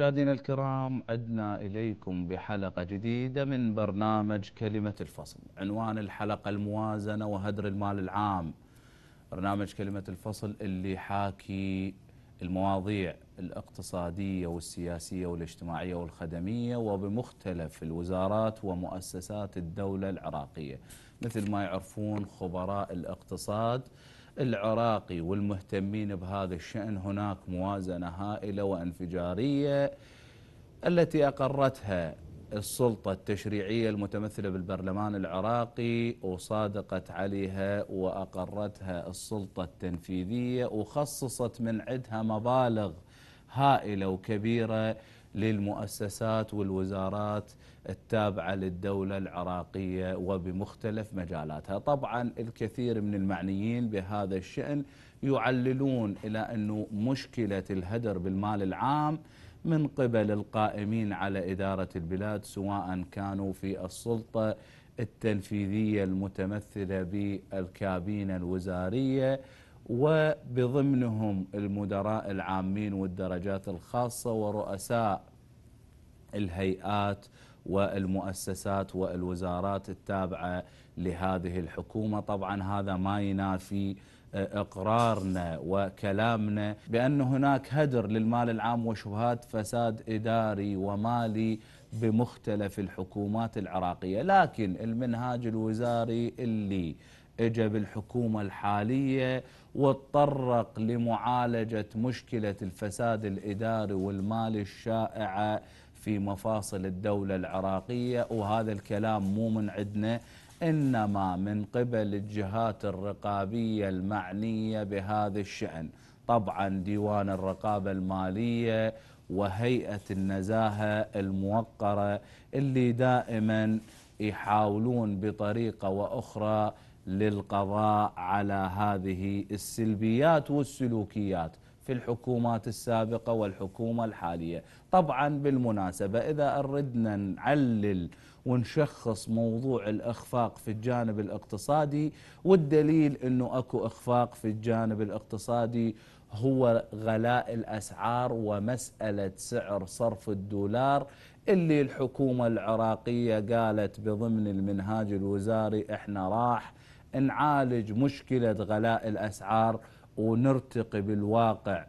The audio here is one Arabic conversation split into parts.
مشاهدينا الكرام عدنا إليكم بحلقة جديدة من برنامج كلمة الفصل عنوان الحلقة الموازنة وهدر المال العام برنامج كلمة الفصل اللي حاكي المواضيع الاقتصادية والسياسية والاجتماعية والخدمية وبمختلف الوزارات ومؤسسات الدولة العراقية مثل ما يعرفون خبراء الاقتصاد العراقي والمهتمين بهذا الشأن هناك موازنة هائلة وانفجارية التي أقرتها السلطة التشريعية المتمثلة بالبرلمان العراقي وصادقت عليها وأقرتها السلطة التنفيذية وخصصت من عدها مبالغ هائلة وكبيرة للمؤسسات والوزارات التابعة للدولة العراقية وبمختلف مجالاتها طبعا الكثير من المعنيين بهذا الشأن يعللون إلى أنه مشكلة الهدر بالمال العام من قبل القائمين على إدارة البلاد سواء كانوا في السلطة التنفيذية المتمثلة بالكابينة الوزارية وبضمنهم المدراء العامين والدرجات الخاصة ورؤساء الهيئات والمؤسسات والوزارات التابعة لهذه الحكومة طبعا هذا ما ينافي آه، اقرارنا وكلامنا بان هناك هدر للمال العام وشبهات فساد اداري ومالي بمختلف الحكومات العراقيه، لكن المنهاج الوزاري اللي إجا بالحكومه الحاليه وتطرق لمعالجة مشكلة الفساد الإداري والمالي الشائعة في مفاصل الدولة العراقية وهذا الكلام مو من عندنا إنما من قبل الجهات الرقابية المعنية بهذا الشأن طبعا ديوان الرقابة المالية وهيئة النزاهة الموقرة اللي دائما يحاولون بطريقة وأخرى للقضاء على هذه السلبيات والسلوكيات في الحكومات السابقة والحكومة الحالية طبعا بالمناسبة إذا أردنا نعلل ونشخص موضوع الإخفاق في الجانب الاقتصادي والدليل أنه أكو إخفاق في الجانب الاقتصادي هو غلاء الأسعار ومسألة سعر صرف الدولار اللي الحكومة العراقية قالت بضمن المنهاج الوزاري احنا راح نعالج مشكلة غلاء الأسعار ونرتقي بالواقع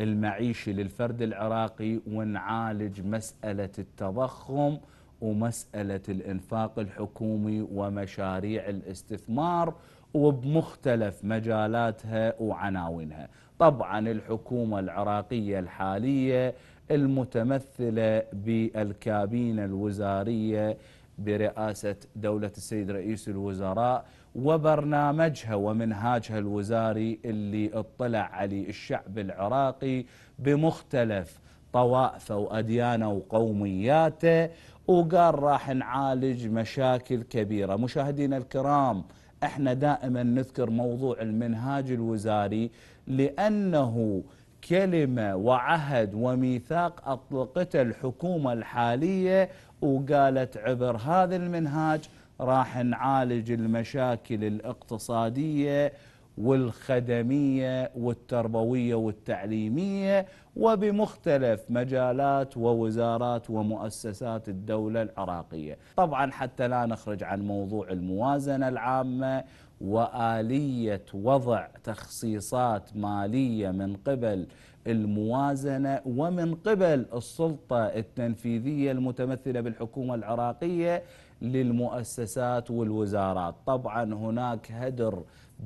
المعيشي للفرد العراقي ونعالج مسألة التضخم ومسألة الإنفاق الحكومي ومشاريع الاستثمار وبمختلف مجالاتها وعناوينها طبعا الحكومة العراقية الحالية المتمثلة بالكابينة الوزارية برئاسة دولة السيد رئيس الوزراء وبرنامجها ومنهاجها الوزاري اللي اطلع عليه الشعب العراقي بمختلف طوائفه واديانه وقومياته وقال راح نعالج مشاكل كبيره مشاهدينا الكرام احنا دائما نذكر موضوع المنهاج الوزاري لانه كلمه وعهد وميثاق اطلقته الحكومه الحاليه وقالت عبر هذا المنهاج راح نعالج المشاكل الاقتصادية والخدمية والتربوية والتعليمية وبمختلف مجالات ووزارات ومؤسسات الدولة العراقية طبعا حتى لا نخرج عن موضوع الموازنة العامة وآلية وضع تخصيصات مالية من قبل الموازنة ومن قبل السلطة التنفيذية المتمثلة بالحكومة العراقية للمؤسسات والوزارات طبعا هناك هدر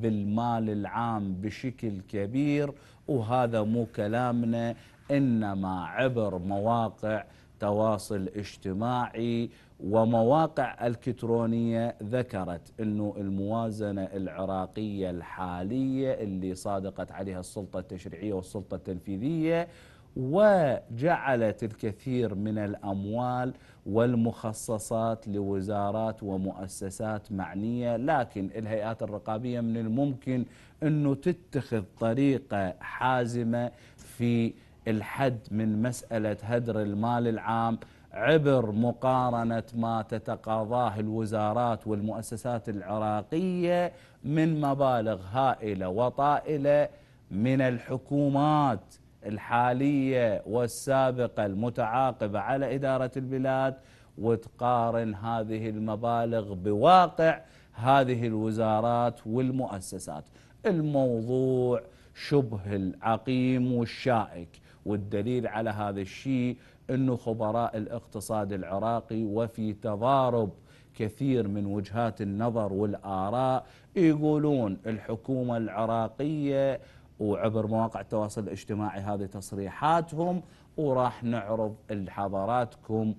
بالمال العام بشكل كبير وهذا مو كلامنا إنما عبر مواقع تواصل اجتماعي ومواقع الكترونيه ذكرت انه الموازنه العراقيه الحاليه اللي صادقت عليها السلطه التشريعيه والسلطه التنفيذيه وجعلت الكثير من الأموال والمخصصات لوزارات ومؤسسات معنية لكن الهيئات الرقابية من الممكن أنه تتخذ طريقة حازمة في الحد من مسألة هدر المال العام عبر مقارنة ما تتقاضاه الوزارات والمؤسسات العراقية من مبالغ هائلة وطائلة من الحكومات الحالية والسابقة المتعاقبة على إدارة البلاد وتقارن هذه المبالغ بواقع هذه الوزارات والمؤسسات الموضوع شبه العقيم والشائك والدليل على هذا الشيء أنه خبراء الاقتصاد العراقي وفي تضارب كثير من وجهات النظر والآراء يقولون الحكومة العراقية وعبر مواقع التواصل الاجتماعي هذه تصريحاتهم وراح نعرض لحضراتكم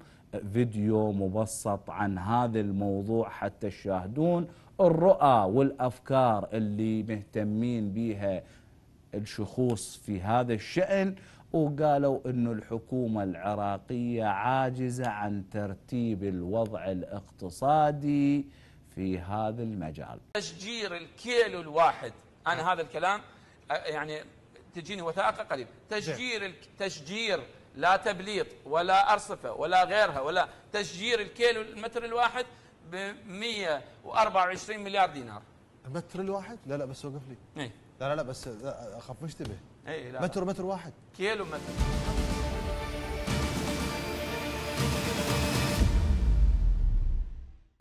فيديو مبسط عن هذا الموضوع حتى تشاهدون الرؤى والافكار اللي مهتمين بها الشخوص في هذا الشأن وقالوا أن الحكومة العراقية عاجزة عن ترتيب الوضع الاقتصادي في هذا المجال تشجير الكيلو الواحد عن هذا الكلام يعني تجيني وثائق قليل تشجير نعم. تشجير لا تبليط ولا أرصفة ولا غيرها ولا تشجير الكيلو المتر الواحد ب 124 مليار دينار المتر الواحد؟ لا لا بس وقف لي إيه؟ لا لا لا بس اخاف مشتبه إيه، لا متر متر واحد كيلو متر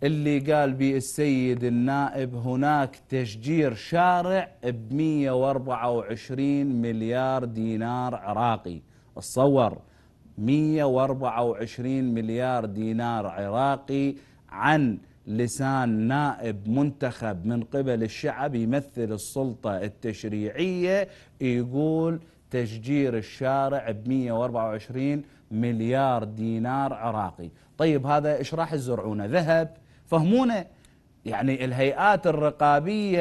اللي قال بي السيد النائب هناك تشجير شارع ب 124 مليار دينار عراقي تصور 124 مليار دينار عراقي عن لسان نائب منتخب من قبل الشعب يمثل السلطة التشريعية يقول تشجير الشارع ب 124 مليار دينار عراقي طيب هذا ايش راح يزرعونه ذهب فهمونا يعني الهيئات الرقابية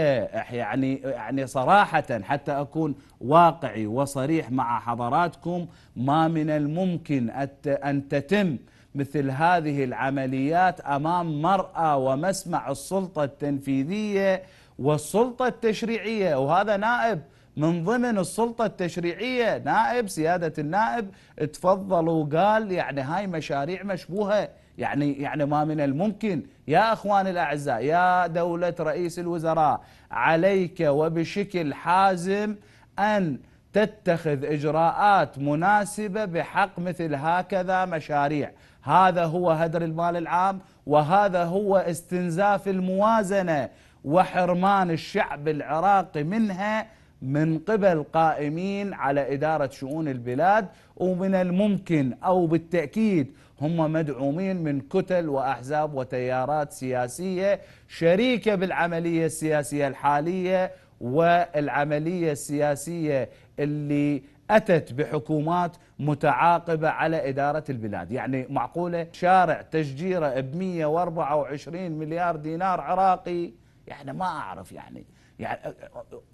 يعني يعني صراحة حتى أكون واقعي وصريح مع حضراتكم ما من الممكن أن تتم مثل هذه العمليات أمام مرأى ومسمع السلطة التنفيذية والسلطة التشريعية وهذا نائب من ضمن السلطة التشريعية نائب سيادة النائب تفضل وقال يعني هاي مشاريع مشبوهة يعني يعني ما من الممكن يا اخواني الاعزاء يا دوله رئيس الوزراء عليك وبشكل حازم ان تتخذ اجراءات مناسبه بحق مثل هكذا مشاريع هذا هو هدر المال العام وهذا هو استنزاف الموازنه وحرمان الشعب العراقي منها من قبل قائمين على إدارة شؤون البلاد ومن الممكن أو بالتأكيد هم مدعومين من كتل وأحزاب وتيارات سياسية شريكة بالعملية السياسية الحالية والعملية السياسية اللي أتت بحكومات متعاقبة على إدارة البلاد يعني معقولة شارع تشجيره ب 124 مليار دينار عراقي يعني ما أعرف يعني يعني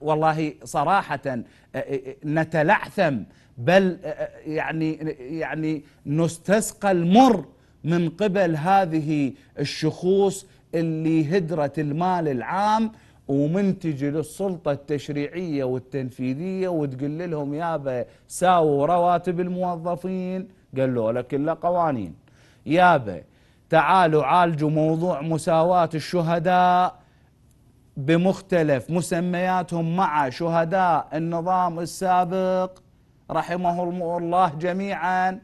والله صراحة نتلعثم بل يعني يعني نستسقى المر من قبل هذه الشخوص اللي هدرت المال العام تجي للسلطة التشريعية والتنفيذية وتقول لهم يابا ساووا رواتب الموظفين قالوا لك إلا قوانين يابا تعالوا عالجوا موضوع مساواة الشهداء بمختلف مسمياتهم مع شهداء النظام السابق رحمهم الله جميعا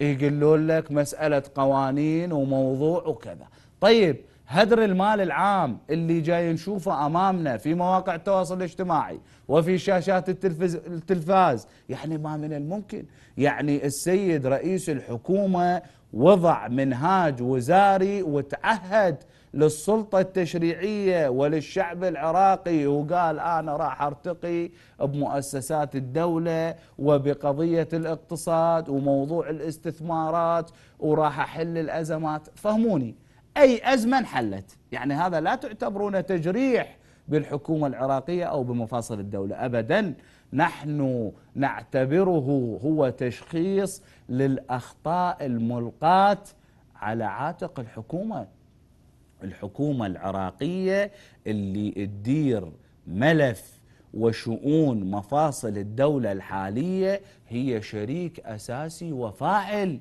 يقولون لك مسألة قوانين وموضوع وكذا طيب هدر المال العام اللي جاي نشوفه أمامنا في مواقع التواصل الاجتماعي وفي شاشات التلفز, التلفاز يعني ما من الممكن يعني السيد رئيس الحكومة وضع منهاج وزاري وتعهد للسلطة التشريعية وللشعب العراقي وقال أنا راح أرتقي بمؤسسات الدولة وبقضية الاقتصاد وموضوع الاستثمارات وراح أحل الأزمات فهموني أي أزمة انحلت يعني هذا لا تعتبرونه تجريح بالحكومة العراقية أو بمفاصل الدولة أبدا نحن نعتبره هو تشخيص للأخطاء الملقاة على عاتق الحكومة الحكومة العراقية اللي تدير ملف وشؤون مفاصل الدولة الحالية هي شريك أساسي وفاعل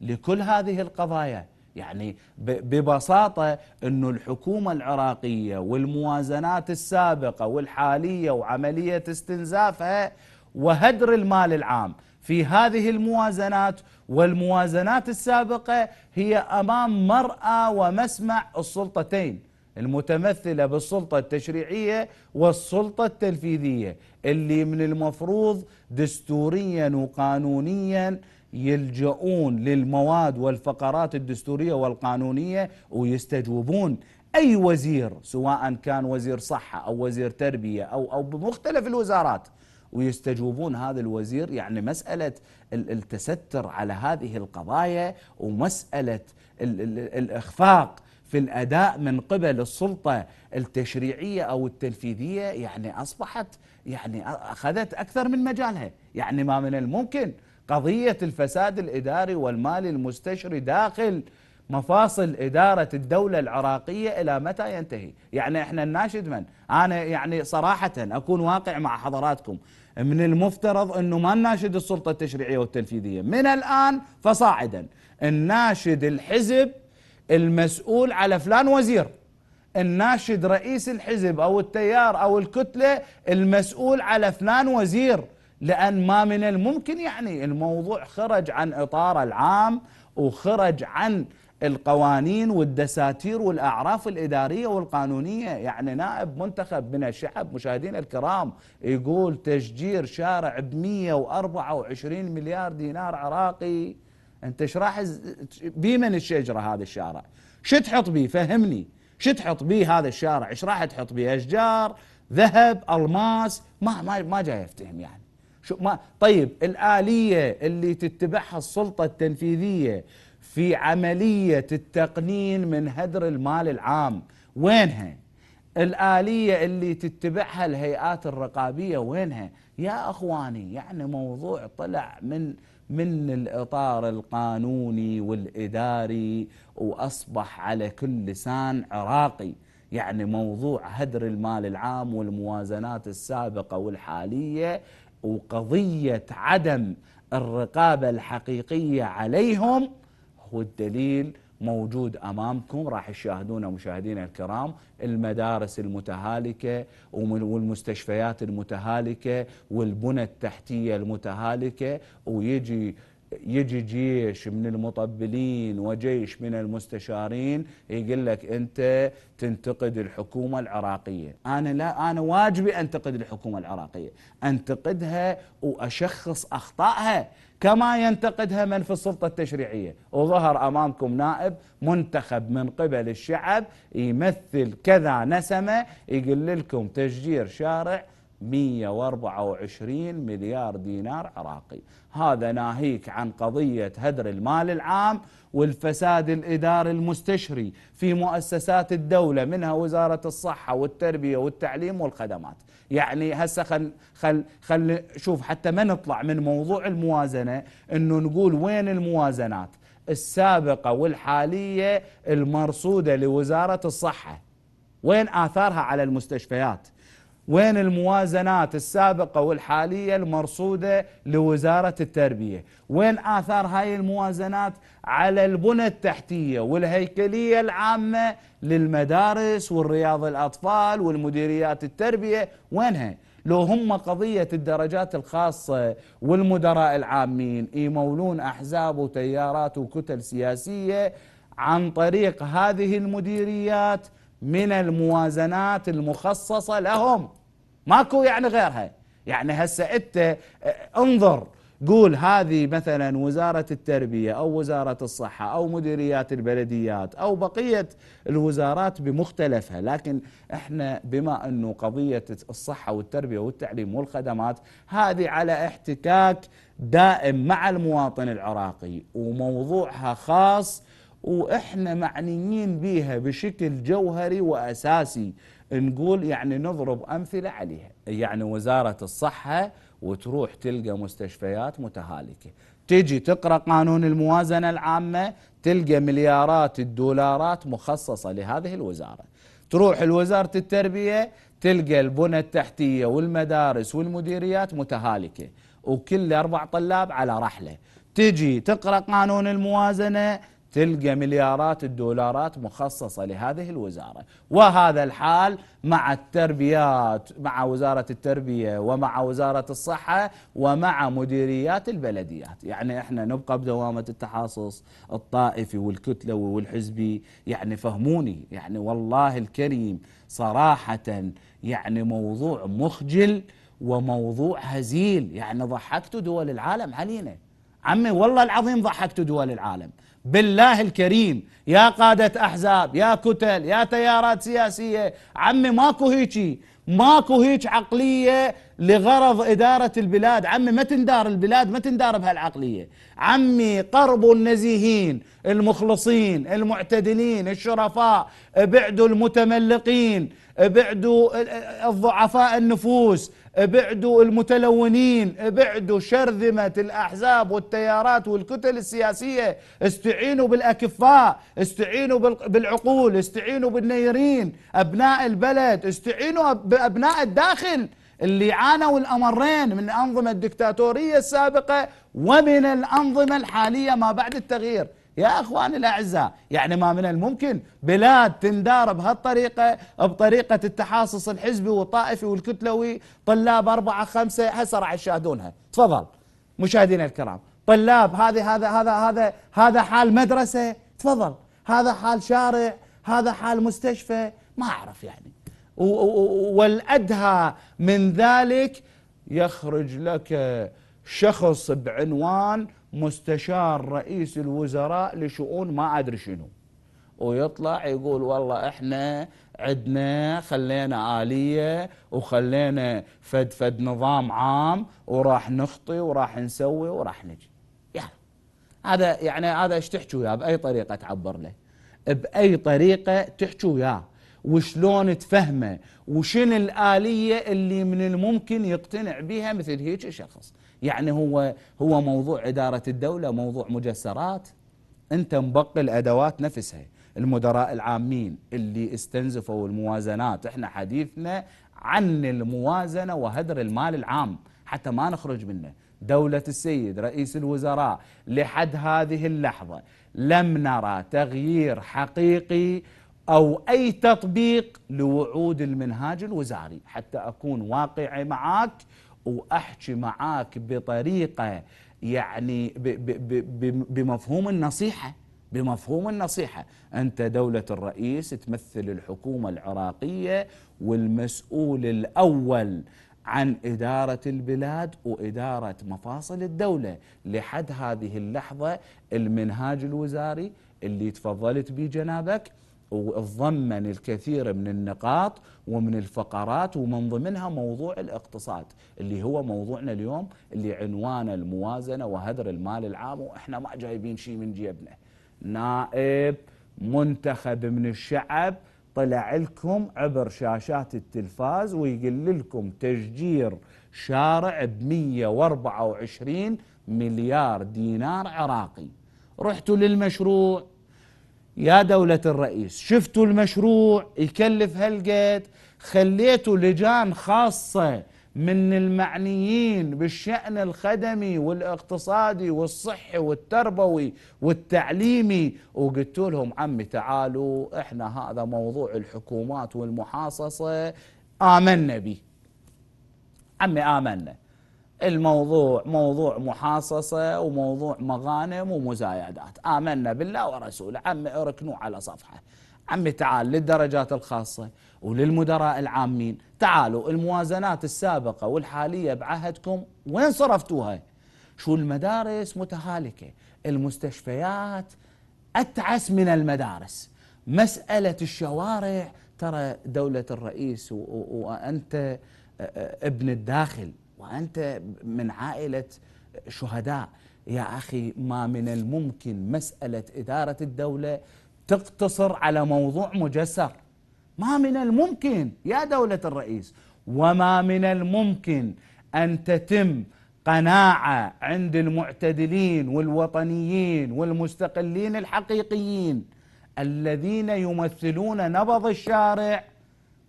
لكل هذه القضايا يعني ببساطة أن الحكومة العراقية والموازنات السابقة والحالية وعملية استنزافها وهدر المال العام في هذه الموازنات والموازنات السابقة هي أمام مرأى ومسمع السلطتين المتمثلة بالسلطة التشريعية والسلطة التنفيذية اللي من المفروض دستوريا وقانونيا يلجؤون للمواد والفقرات الدستورية والقانونية ويستجوبون أي وزير سواء كان وزير صحة أو وزير تربية أو, أو بمختلف الوزارات ويستجوبون هذا الوزير يعني مسألة التستر على هذه القضايا ومسألة الإخفاق في الاداء من قبل السلطه التشريعيه او التنفيذيه يعني اصبحت يعني اخذت اكثر من مجالها، يعني ما من الممكن قضيه الفساد الاداري والمالي المستشري داخل مفاصل إدارة الدولة العراقية إلى متى ينتهي يعني إحنا نناشد من أنا يعني صراحة أكون واقع مع حضراتكم من المفترض أنه ما نناشد السلطة التشريعية والتنفيذية من الآن فصاعدا نناشد الحزب المسؤول على فلان وزير الناشد رئيس الحزب أو التيار أو الكتلة المسؤول على فلان وزير لأن ما من الممكن يعني الموضوع خرج عن إطار العام وخرج عن القوانين والدساتير والاعراف الاداريه والقانونيه يعني نائب منتخب من الشعب مشاهدينا الكرام يقول تشجير شارع ب 124 مليار دينار عراقي انت شراح بمن بي من الشجره هذا الشارع؟ شو تحط بيه؟ فهمني شو تحط بيه هذا الشارع؟ ايش راح تحط بيه؟ اشجار، ذهب، الماس، ما ما ما جاي افتهم يعني شو ما طيب الاليه اللي تتبعها السلطه التنفيذيه في عملية التقنين من هدر المال العام وينها الآلية اللي تتبعها الهيئات الرقابية وينها يا أخواني يعني موضوع طلع من من الإطار القانوني والإداري وأصبح على كل لسان عراقي يعني موضوع هدر المال العام والموازنات السابقة والحالية وقضية عدم الرقابة الحقيقية عليهم والدليل موجود امامكم راح تشاهدونه مشاهدينا الكرام المدارس المتهالكه والمستشفيات المتهالكه والبنى التحتيه المتهالكه ويجي يجي جيش من المطبلين وجيش من المستشارين يقول لك انت تنتقد الحكومه العراقيه، انا لا انا واجبي انتقد الحكومه العراقيه، انتقدها واشخص اخطائها كما ينتقدها من في السلطه التشريعيه، وظهر امامكم نائب منتخب من قبل الشعب يمثل كذا نسمه يقول لكم تشجير شارع 124 مليار دينار عراقي هذا ناهيك عن قضية هدر المال العام والفساد الإداري المستشري في مؤسسات الدولة منها وزارة الصحة والتربية والتعليم والخدمات يعني هسه خل خل خل شوف حتى ما نطلع من موضوع الموازنة انه نقول وين الموازنات السابقة والحالية المرصودة لوزارة الصحة وين آثارها على المستشفيات وين الموازنات السابقة والحالية المرصودة لوزارة التربية وين آثار هاي الموازنات على البنى التحتية والهيكلية العامة للمدارس والرياض الأطفال والمديريات التربية وينها لو هم قضية الدرجات الخاصة والمدراء العامين يمولون أحزاب وتيارات وكتل سياسية عن طريق هذه المديريات من الموازنات المخصصة لهم ماكو يعني غيرها يعني هسه انت آه، انظر قول هذه مثلا وزارة التربية أو وزارة الصحة أو مديريات البلديات أو بقية الوزارات بمختلفها لكن احنا بما أنه قضية الصحة والتربية والتعليم والخدمات هذه على احتكاك دائم مع المواطن العراقي وموضوعها خاص واحنا معنيين بها بشكل جوهري واساسي نقول يعني نضرب امثله عليها يعني وزاره الصحه وتروح تلقى مستشفيات متهالكه تجي تقرا قانون الموازنه العامه تلقى مليارات الدولارات مخصصه لهذه الوزاره تروح لوزاره التربيه تلقى البنى التحتيه والمدارس والمديريات متهالكه وكل اربع طلاب على رحله تجي تقرا قانون الموازنه تلقى مليارات الدولارات مخصصة لهذه الوزارة وهذا الحال مع التربيات مع وزارة التربية ومع وزارة الصحة ومع مديريات البلديات يعني احنا نبقى بدوامة التحاصص الطائفي والكتلوي والحزبي يعني فهموني يعني والله الكريم صراحة يعني موضوع مخجل وموضوع هزيل يعني ضحكتوا دول العالم علينا عمي والله العظيم ضحكتوا دول العالم بالله الكريم يا قادة أحزاب يا كتل يا تيارات سياسية عمي ماكو هيجي ماكو هيج عقلية لغرض إدارة البلاد عمي ما تندار البلاد ما تندار بهالعقلية عمي قربوا النزيهين المخلصين المعتدلين الشرفاء ابعدوا المتملقين ابعدوا الضعفاء النفوس ابعدوا المتلونين ابعدوا شرذمة الأحزاب والتيارات والكتل السياسية استعينوا بالأكفاء استعينوا بالعقول استعينوا بالنيرين أبناء البلد استعينوا بأبناء الداخل اللي عانوا الأمرين من أنظمة الدكتاتورية السابقة ومن الأنظمة الحالية ما بعد التغيير يا أخواني الأعزاء يعني ما من الممكن بلاد تندار بهالطريقة بطريقة التحاصص الحزبي والطائفي والكتلوي طلاب أربعة خمسة هسه راح يشاهدونها تفضل مشاهدينا الكرام طلاب هذه هذا هذا هذا هذا حال مدرسة تفضل هذا حال شارع هذا حال مستشفى ما أعرف يعني والأدهى من ذلك يخرج لك شخص بعنوان مستشار رئيس الوزراء لشؤون ما أدري شنو ويطلع يقول والله احنا عدنا خلينا آلية وخلينا فد فد نظام عام وراح نخطي وراح نسوي وراح نجي يا هذا يعني هذا ايش تحكوا وياه بأي طريقة تعبر له بأي طريقة تحكوا وياه وشلون تفهمه وشن الآلية اللي من الممكن يقتنع بها مثل هيك شخص يعني هو هو موضوع إدارة الدولة موضوع مجسرات أنت مبقي الأدوات نفسها المدراء العامين اللي استنزفوا الموازنات احنا حديثنا عن الموازنة وهدر المال العام حتى ما نخرج منه دولة السيد رئيس الوزراء لحد هذه اللحظة لم نرى تغيير حقيقي أو أي تطبيق لوعود المنهاج الوزاري حتى أكون واقعي معك واحكي معاك بطريقه يعني بمفهوم النصيحه بمفهوم النصيحة أنت دولة الرئيس تمثل الحكومة العراقية والمسؤول الأول عن إدارة البلاد وإدارة مفاصل الدولة لحد هذه اللحظة المنهاج الوزاري اللي تفضلت به جنابك وتضمن الكثير من النقاط ومن الفقرات ومن ضمنها موضوع الاقتصاد اللي هو موضوعنا اليوم اللي عنوانه الموازنه وهدر المال العام واحنا ما جايبين شيء من جيبنا. نائب منتخب من الشعب طلع لكم عبر شاشات التلفاز ويقول لكم تشجير شارع ب 124 مليار دينار عراقي. رحتوا للمشروع يا دولة الرئيس شفتوا المشروع يكلف هالقد خليتوا لجان خاصة من المعنيين بالشأن الخدمي والاقتصادي والصحي والتربوي والتعليمي وقلت لهم عمي تعالوا احنا هذا موضوع الحكومات والمحاصصة آمنا به عمي آمنا الموضوع موضوع محاصصة وموضوع مغانم ومزايدات آمنا بالله ورسوله عم اركنوا على صفحة عمي تعال للدرجات الخاصة وللمدراء العامين تعالوا الموازنات السابقة والحالية بعهدكم وين صرفتوها شو المدارس متهالكة المستشفيات أتعس من المدارس مسألة الشوارع ترى دولة الرئيس وأنت آه، آه، ابن الداخل وأنت من عائلة شهداء يا أخي ما من الممكن مسألة إدارة الدولة تقتصر على موضوع مجسر ما من الممكن يا دولة الرئيس وما من الممكن أن تتم قناعة عند المعتدلين والوطنيين والمستقلين الحقيقيين الذين يمثلون نبض الشارع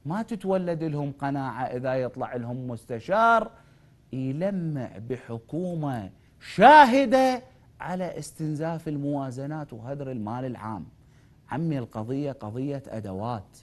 ما تتولد لهم قناعة إذا يطلع لهم مستشار يلمع بحكومة شاهدة على استنزاف الموازنات وهدر المال العام عمي القضية قضية أدوات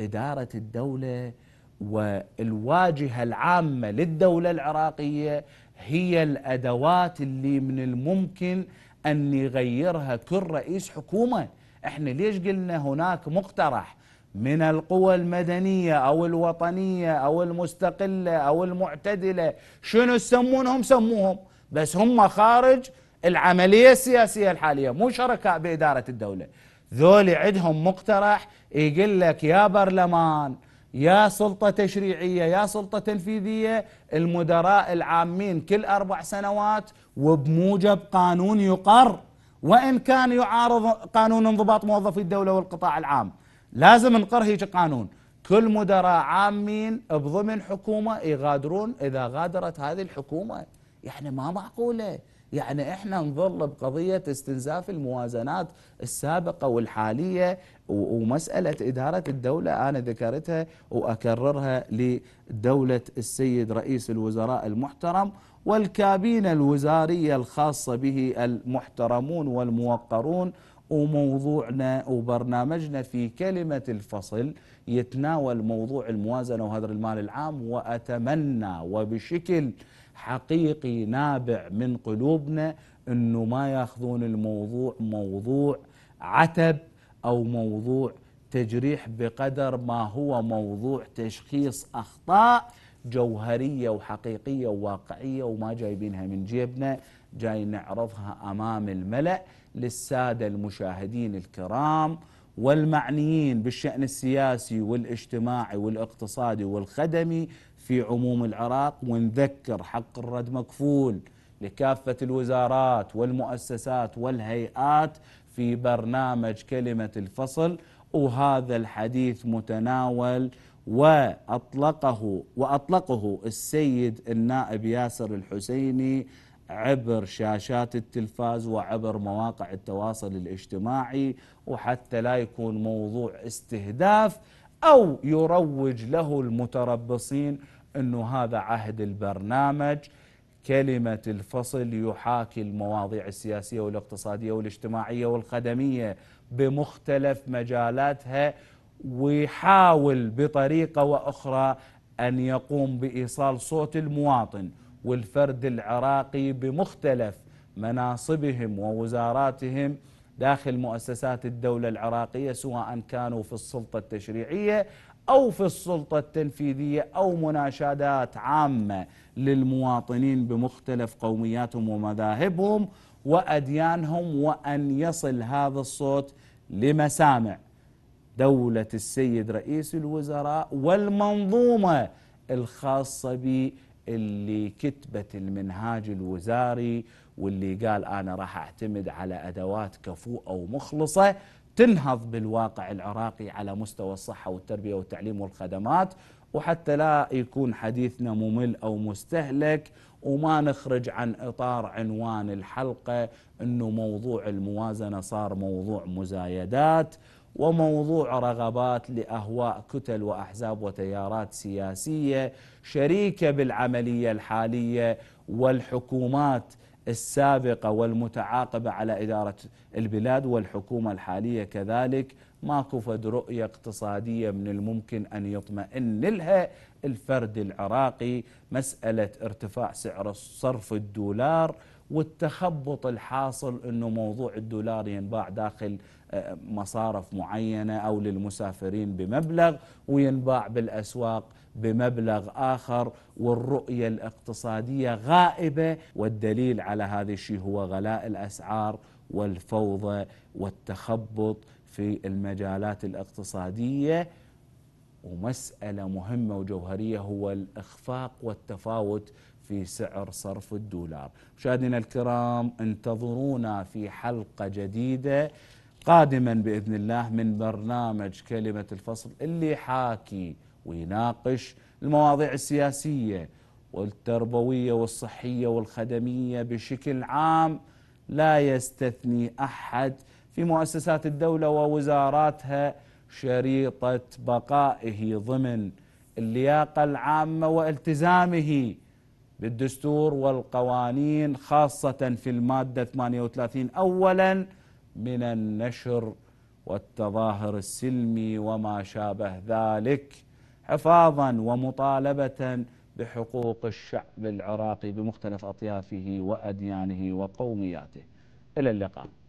إدارة الدولة والواجهة العامة للدولة العراقية هي الأدوات اللي من الممكن أن يغيرها كل رئيس حكومة احنا ليش قلنا هناك مقترح من القوى المدنية أو الوطنية أو المستقلة أو المعتدلة شنو يسمونهم سموهم بس هم خارج العملية السياسية الحالية مو شركاء بإدارة الدولة ذولي عندهم مقترح يقول لك يا برلمان يا سلطة تشريعية يا سلطة تنفيذية المدراء العامين كل أربع سنوات وبموجب قانون يقر وإن كان يعارض قانون انضباط موظفي الدولة والقطاع العام لازم نقر هيك قانون كل مدراء عامين بضمن حكومة يغادرون إذا غادرت هذه الحكومة يعني ما معقولة يعني احنا نظل بقضية استنزاف الموازنات السابقة والحالية ومسألة إدارة الدولة أنا ذكرتها وأكررها لدولة السيد رئيس الوزراء المحترم والكابينة الوزارية الخاصة به المحترمون والموقرون وموضوعنا وبرنامجنا في كلمة الفصل يتناول موضوع الموازنة وهدر المال العام وأتمنى وبشكل حقيقي نابع من قلوبنا أنه ما ياخذون الموضوع موضوع عتب أو موضوع تجريح بقدر ما هو موضوع تشخيص أخطاء جوهرية وحقيقية وواقعية وما جايبينها من جيبنا جاي نعرضها امام الملا للساده المشاهدين الكرام والمعنيين بالشان السياسي والاجتماعي والاقتصادي والخدمي في عموم العراق ونذكر حق الرد مكفول لكافه الوزارات والمؤسسات والهيئات في برنامج كلمه الفصل وهذا الحديث متناول واطلقه واطلقه السيد النائب ياسر الحسيني عبر شاشات التلفاز وعبر مواقع التواصل الاجتماعي وحتى لا يكون موضوع استهداف او يروج له المتربصين انه هذا عهد البرنامج كلمة الفصل يحاكي المواضيع السياسية والاقتصادية والاجتماعية والخدمية بمختلف مجالاتها ويحاول بطريقة وأخرى أن يقوم بإيصال صوت المواطن والفرد العراقي بمختلف مناصبهم ووزاراتهم داخل مؤسسات الدولة العراقية سواء كانوا في السلطة التشريعية أو في السلطة التنفيذية أو مناشدات عامة للمواطنين بمختلف قومياتهم ومذاهبهم وأديانهم وأن يصل هذا الصوت لمسامع دولة السيد رئيس الوزراء والمنظومة الخاصة به اللي كتبت المنهاج الوزاري واللي قال أنا راح أعتمد على أدوات كفوءة ومخلصة تنهض بالواقع العراقي على مستوى الصحة والتربية والتعليم والخدمات وحتى لا يكون حديثنا ممل أو مستهلك وما نخرج عن إطار عنوان الحلقة أنه موضوع الموازنة صار موضوع مزايدات وموضوع رغبات لاهواء كتل واحزاب وتيارات سياسيه شريكه بالعمليه الحاليه والحكومات السابقه والمتعاقبه على اداره البلاد والحكومه الحاليه كذلك ما كفد رؤيه اقتصاديه من الممكن ان يطمئن لها الفرد العراقي مساله ارتفاع سعر الصرف الدولار والتخبط الحاصل انه موضوع الدولار ينباع داخل آه، مصارف معينه او للمسافرين بمبلغ وينباع بالاسواق بمبلغ اخر والرؤيه الاقتصاديه غائبه والدليل على هذا الشيء هو غلاء الاسعار والفوضى والتخبط في المجالات الاقتصاديه ومساله مهمه وجوهريه هو الاخفاق والتفاوت في سعر صرف الدولار مشاهدينا الكرام انتظرونا في حلقة جديدة قادما بإذن الله من برنامج كلمة الفصل اللي حاكي ويناقش المواضيع السياسية والتربوية والصحية والخدمية بشكل عام لا يستثني أحد في مؤسسات الدولة ووزاراتها شريطة بقائه ضمن اللياقة العامة والتزامه للدستور والقوانين خاصة في المادة 38 أولا من النشر والتظاهر السلمي وما شابه ذلك حفاظا ومطالبة بحقوق الشعب العراقي بمختلف أطيافه وأديانه وقومياته إلى اللقاء